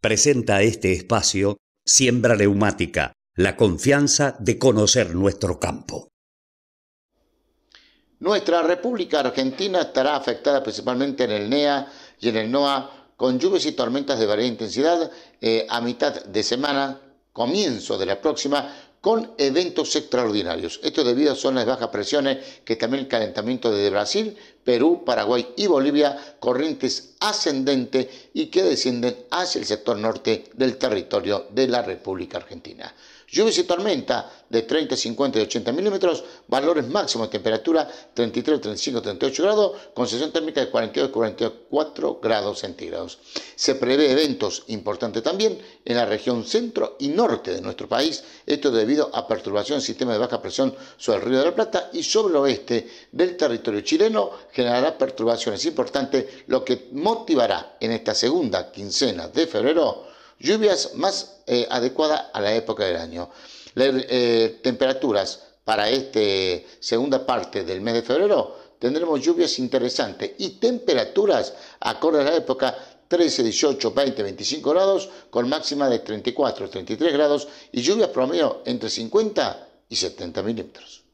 presenta este espacio Siembra Neumática, la confianza de conocer nuestro campo. Nuestra República Argentina estará afectada principalmente en el NEA y en el NOA con lluvias y tormentas de variada intensidad eh, a mitad de semana, comienzo de la próxima, con eventos extraordinarios. Esto debido a son las bajas presiones que también el calentamiento desde Brasil Perú, Paraguay y Bolivia, corrientes ascendentes y que descienden hacia el sector norte del territorio de la República Argentina. Lluvias y tormenta de 30, 50 y 80 milímetros, valores máximos de temperatura 33, 35, 38 grados, concesión térmica de 42, 44 grados centígrados. Se prevé eventos importantes también en la región centro y norte de nuestro país, esto debido a perturbación del sistema de baja presión sobre el Río de la Plata y sobre el oeste del territorio chileno, generará perturbaciones importantes, lo que motivará en esta segunda quincena de febrero lluvias más eh, adecuadas a la época del año. Las eh, temperaturas para esta segunda parte del mes de febrero tendremos lluvias interesantes y temperaturas acorde a la época 13, 18, 20, 25 grados con máxima de 34, 33 grados y lluvias promedio entre 50 y 70 milímetros.